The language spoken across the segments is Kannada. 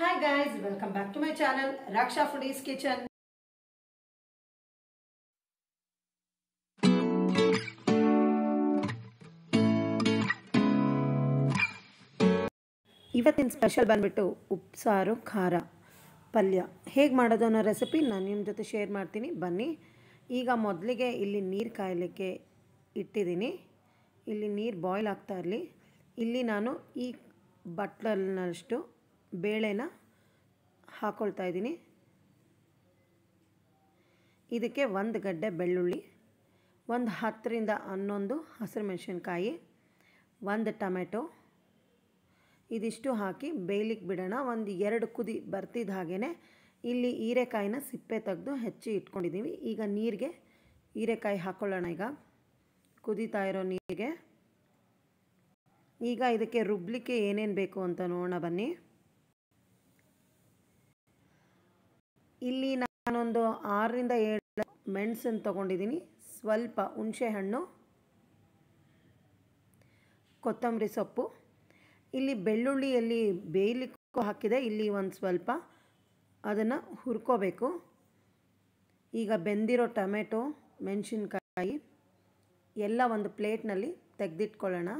hi guys welcome back to my channel Raksha foodies kitchen ಇವತ್ತಿನ ಸ್ಪೆಷಲ್ ಬಂದ್ಬಿಟ್ಟು ಉಪ್ಸಾರು ಖಾರ ಪಲ್ಯ ಹೇಗೆ ಮಾಡೋದು ಅನ್ನೋ ರೆಸಿಪಿ ನಾನು ನಿಮ್ಮ ಜೊತೆ ಶೇರ್ ಮಾಡ್ತೀನಿ ಬನ್ನಿ ಈಗ ಮೊದಲಿಗೆ ಇಲ್ಲಿ ನೀರು ಕಾಯಲಿಕ್ಕೆ ಇಟ್ಟಿದ್ದೀನಿ ಇಲ್ಲಿ ನೀರು ಬಾಯ್ಲ್ ಆಗ್ತಾ ಇರಲಿ ಇಲ್ಲಿ ನಾನು ಈ ಬಟ್ಲಲ್ನಷ್ಟು ಬೇಳೆನ ಹಾಕ್ಕೊಳ್ತಾ ಇದ್ದೀನಿ ಇದಕ್ಕೆ ಒಂದು ಗಡ್ಡೆ ಬೆಳ್ಳುಳ್ಳಿ ಒಂದು ಹತ್ತರಿಂದ ಹನ್ನೊಂದು ಹಸಿರು ಮೆಣಸಿನ್ಕಾಯಿ ಒಂದು ಟೊಮೆಟೊ ಇದಿಷ್ಟು ಹಾಕಿ ಬೇಯ್ಲಿಕ್ಕೆ ಬಿಡೋಣ ಒಂದು ಎರಡು ಕುದಿ ಬರ್ತಿದ್ದ ಹಾಗೆಯೇ ಇಲ್ಲಿ ಹೀರೆಕಾಯಿನ ಸಿಪ್ಪೆ ತೆಗೆದು ಹೆಚ್ಚಿ ಇಟ್ಕೊಂಡಿದ್ದೀವಿ ಈಗ ನೀರಿಗೆ ಹೀರೆಕಾಯಿ ಹಾಕ್ಕೊಳ್ಳೋಣ ಈಗ ಕುದೀತಾ ಇರೋ ನೀರಿಗೆ ಈಗ ಇದಕ್ಕೆ ರುಬ್ಬಲಿಕ್ಕೆ ಏನೇನು ಬೇಕು ಅಂತ ನೋಡೋಣ ಬನ್ನಿ ಇಲ್ಲಿ ನಾನೊಂದು ಆರರಿಂದ ಏಳು ಮೆಣಸನ್ನು ತಗೊಂಡಿದ್ದೀನಿ ಸ್ವಲ್ಪ ಹುಣಸೆಹಣ್ಣು ಕೊತ್ತಂಬರಿ ಸೊಪ್ಪು ಇಲ್ಲಿ ಬೆಳ್ಳುಳ್ಳಿಯಲ್ಲಿ ಬೇಯಲಿಕ್ಕೂ ಹಾಕಿದೆ ಇಲ್ಲಿ ಒಂದು ಸ್ವಲ್ಪ ಅದನ್ನು ಹುರ್ಕೋಬೇಕು ಈಗ ಬೆಂದಿರೋ ಟೊಮೆಟೊ ಮೆಣಸಿನ್ಕಾಯಿ ಎಲ್ಲ ಒಂದು ಪ್ಲೇಟ್ನಲ್ಲಿ ತೆಗೆದಿಟ್ಕೊಳ್ಳೋಣ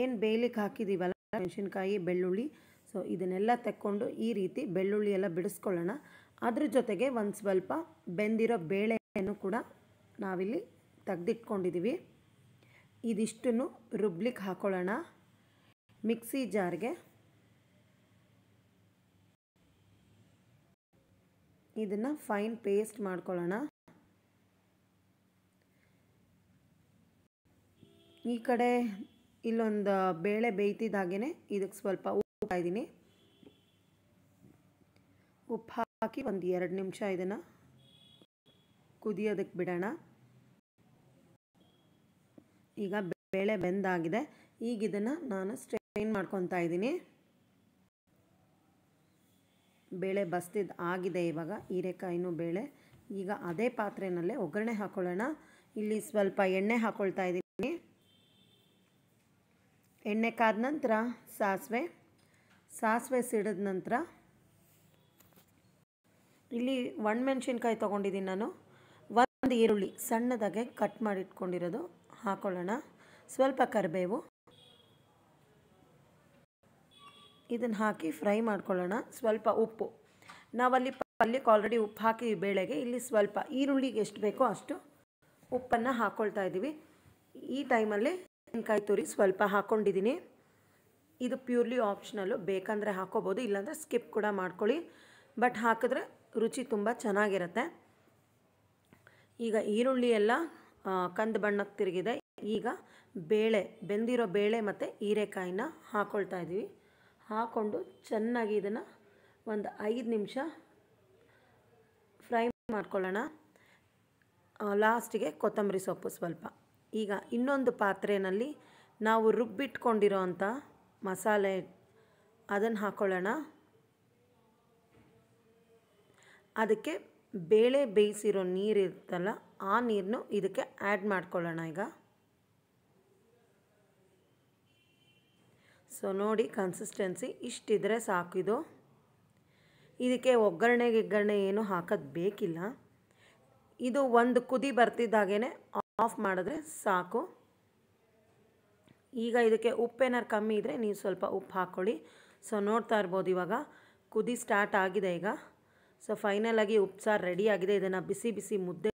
ಏನು ಬೇಯಲಿಕ್ಕೆ ಹಾಕಿದ್ದೀವಲ್ಲ ಮೆಣಸಿನ್ಕಾಯಿ ಬೆಳ್ಳುಳ್ಳಿ ಸೊ ಇದನ್ನೆಲ್ಲ ತಕ್ಕೊಂಡು ಈ ರೀತಿ ಬೆಳ್ಳುಳ್ಳಿ ಎಲ್ಲ ಬಿಡಿಸ್ಕೊಳ್ಳೋಣ ಅದ್ರ ಜೊತೆಗೆ ಒಂದು ಸ್ವಲ್ಪ ಬೆಂದಿರೋ ಬೇಳೆಯನ್ನು ಕೂಡ ನಾವಿಲ್ಲಿ ತೆಗೆದಿಟ್ಕೊಂಡಿದ್ದೀವಿ ಇದಿಷ್ಟನ್ನು ರುಬ್ಲಿಕ್ಕೆ ಹಾಕೊಳ್ಳೋಣ ಮಿಕ್ಸಿ ಜಾರ್ಗೆ ಇದನ್ನು ಫೈನ್ ಪೇಸ್ಟ್ ಮಾಡ್ಕೊಳ್ಳೋಣ ಈ ಕಡೆ ಇಲ್ಲೊಂದು ಬೇಳೆ ಬೇಯ್ತಿದ್ದ ಇದಕ್ಕೆ ಸ್ವಲ್ಪ ಉಪ್ಪು ಇದ್ದೀನಿ ಉಪ್ಪು ಹಾಕಿ ಒಂದು ಎರಡು ನಿಮಿಷ ಇದನ್ನು ಕುದಿಯೋದಕ್ಕೆ ಬಿಡೋಣ ಈಗ ಬೇಳೆ ಬೆಂದಾಗಿದೆ ಈಗ ಇದನ್ನು ನಾನು ಸ್ಟ್ರೈನ್ ಮಾಡ್ಕೊತಾ ಇದ್ದೀನಿ ಬೇಳೆ ಬಸ್ತಿದ್ ಆಗಿದೆ ಇವಾಗ ಹೀರೆಕಾಯಿನೂ ಬೇಳೆ ಈಗ ಅದೇ ಪಾತ್ರೆನಲ್ಲೇ ಒಗ್ಗರಣೆ ಹಾಕೊಳ್ಳೋಣ ಇಲ್ಲಿ ಸ್ವಲ್ಪ ಎಣ್ಣೆ ಹಾಕ್ಕೊಳ್ತಾ ಇದ್ದೀನಿ ಎಣ್ಣೆ ಕಾದ ನಂತರ ಸಾಸಿವೆ ಸಾಸಿವೆ ಸಿಡಿದ ನಂತರ ಇಲ್ಲಿ ಒಣಮೆಣ್ಸಿನ್ಕಾಯಿ ತೊಗೊಂಡಿದ್ದೀನಿ ನಾನು ಒಂದು ಈರುಳ್ಳಿ ಸಣ್ಣದಾಗೆ ಕಟ್ ಮಾಡಿಟ್ಕೊಂಡಿರೋದು ಹಾಕೊಳ್ಳೋಣ ಸ್ವಲ್ಪ ಕರಿಬೇವು ಇದನ್ನು ಹಾಕಿ ಫ್ರೈ ಮಾಡ್ಕೊಳ್ಳೋಣ ಸ್ವಲ್ಪ ಉಪ್ಪು ನಾವಲ್ಲಿ ಪಲ್ಯಕ್ಕೆ ಆಲ್ರೆಡಿ ಉಪ್ಪು ಹಾಕಿ ಬೇಳೆಗೆ ಇಲ್ಲಿ ಸ್ವಲ್ಪ ಈರುಳ್ಳಿಗೆ ಎಷ್ಟು ಬೇಕೋ ಅಷ್ಟು ಉಪ್ಪನ್ನು ಹಾಕ್ಕೊಳ್ತಾ ಇದ್ದೀವಿ ಈ ಟೈಮಲ್ಲಿ ತೆಂಗಿನಕಾಯಿ ತುರಿ ಸ್ವಲ್ಪ ಹಾಕ್ಕೊಂಡಿದ್ದೀನಿ ಇದು ಪ್ಯೂರ್ಲಿ ಆಪ್ಷನಲ್ಲು ಬೇಕಂದರೆ ಹಾಕೋಬೋದು ಇಲ್ಲಾಂದರೆ ಸ್ಕಿಪ್ ಕೂಡ ಮಾಡ್ಕೊಳ್ಳಿ ಬಟ್ ಹಾಕಿದ್ರೆ ರುಚಿ ತುಂಬ ಚೆನ್ನಾಗಿರುತ್ತೆ ಈಗ ಈರುಳ್ಳಿ ಎಲ್ಲ ಕಂದು ಬಣ್ಣಕ್ಕೆ ತಿರುಗಿದೆ ಈಗ ಬೇಳೆ ಬೆಂದಿರೋ ಬೇಳೆ ಮತ್ತು ಹೀರೆಕಾಯಿನ ಹಾಕ್ಕೊಳ್ತಾ ಇದ್ದೀವಿ ಹಾಕ್ಕೊಂಡು ಚೆನ್ನಾಗಿ ಇದನ್ನು ಒಂದು ಐದು ನಿಮಿಷ ಫ್ರೈ ಮಾಡ್ಕೊಳ್ಳೋಣ ಲಾಸ್ಟಿಗೆ ಕೊತ್ತಂಬರಿ ಸೊಪ್ಪು ಸ್ವಲ್ಪ ಈಗ ಇನ್ನೊಂದು ಪಾತ್ರೆಯಲ್ಲಿ ನಾವು ರುಬ್ಬಿಟ್ಕೊಂಡಿರೋ ಅಂಥ ಮಸಾಲೆ ಅದನ್ನು ಹಾಕ್ಕೊಳ್ಳೋಣ ಅದಕ್ಕೆ ಬೇಳೆ ಬೇಯಿಸಿರೋ ನೀರು ಇರುತ್ತಲ್ಲ ಆ ನೀರನ್ನು ಇದಕ್ಕೆ ಆ್ಯಡ್ ಮಾಡ್ಕೊಳ್ಳೋಣ ಈಗ ಸೊ ನೋಡಿ ಕನ್ಸಿಸ್ಟೆನ್ಸಿ ಇಷ್ಟಿದ್ರೆ ಸಾಕಿದು ಇದಕ್ಕೆ ಒಗ್ಗರಣೆ ಗಿಗ್ಗರಣೆ ಏನು ಹಾಕೋದು ಬೇಕಿಲ್ಲ ಇದು ಒಂದು ಕುದಿ ಬರ್ತಿದ್ದಾಗೇ ಆಫ್ ಮಾಡಿದ್ರೆ ಸಾಕು ಈಗ ಇದಕ್ಕೆ ಉಪ್ಪೇನಾರು ಕಮ್ಮಿ ಇದ್ದರೆ ನೀವು ಸ್ವಲ್ಪ ಉಪ್ಪು ಹಾಕ್ಕೊಳ್ಳಿ ಸೊ ನೋಡ್ತಾ ಇರ್ಬೋದು ಇವಾಗ ಕುದಿ ಸ್ಟಾರ್ಟ್ ಆಗಿದೆ ಈಗ ಸೊ ಫೈನಲಾಗಿ ಉಪ್ಸಾರು ರೆಡಿ ಆಗಿದೆ ಇದನ್ನು ಬಿಸಿ ಬಿಸಿ ಮುದ್ದೆ